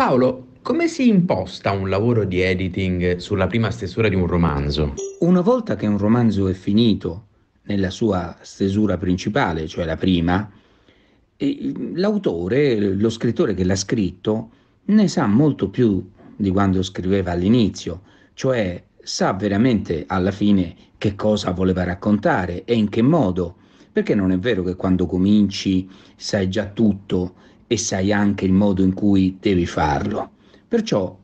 Paolo, come si imposta un lavoro di editing sulla prima stesura di un romanzo? Una volta che un romanzo è finito nella sua stesura principale, cioè la prima, l'autore, lo scrittore che l'ha scritto, ne sa molto più di quando scriveva all'inizio, cioè sa veramente alla fine che cosa voleva raccontare e in che modo. Perché non è vero che quando cominci sai già tutto e sai anche il modo in cui devi farlo. Perciò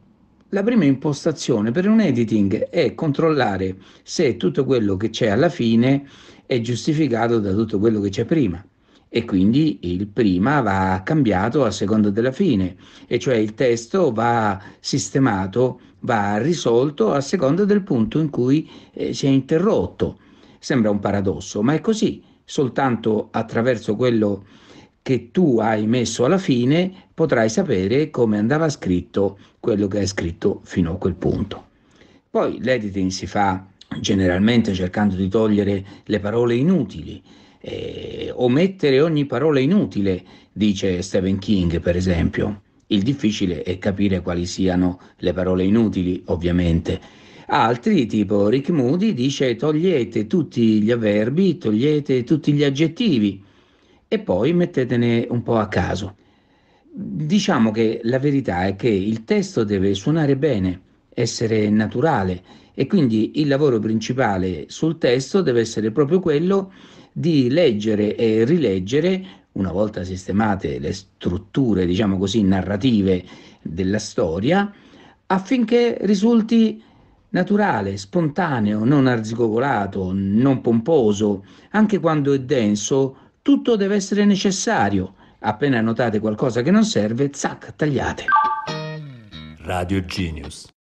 la prima impostazione per un editing è controllare se tutto quello che c'è alla fine è giustificato da tutto quello che c'è prima e quindi il prima va cambiato a seconda della fine, e cioè il testo va sistemato, va risolto a seconda del punto in cui eh, si è interrotto. Sembra un paradosso, ma è così, soltanto attraverso quello che tu hai messo alla fine potrai sapere come andava scritto quello che hai scritto fino a quel punto. Poi l'editing si fa generalmente cercando di togliere le parole inutili, eh, omettere ogni parola inutile, dice Stephen King per esempio. Il difficile è capire quali siano le parole inutili, ovviamente. Altri, tipo Rick Moody, dice togliete tutti gli avverbi, togliete tutti gli aggettivi e poi mettetene un po' a caso. Diciamo che la verità è che il testo deve suonare bene, essere naturale e quindi il lavoro principale sul testo deve essere proprio quello di leggere e rileggere, una volta sistemate le strutture, diciamo così, narrative della storia, affinché risulti naturale, spontaneo, non arzigogolato, non pomposo, anche quando è denso tutto deve essere necessario. Appena notate qualcosa che non serve, zac, tagliate. Radio Genius.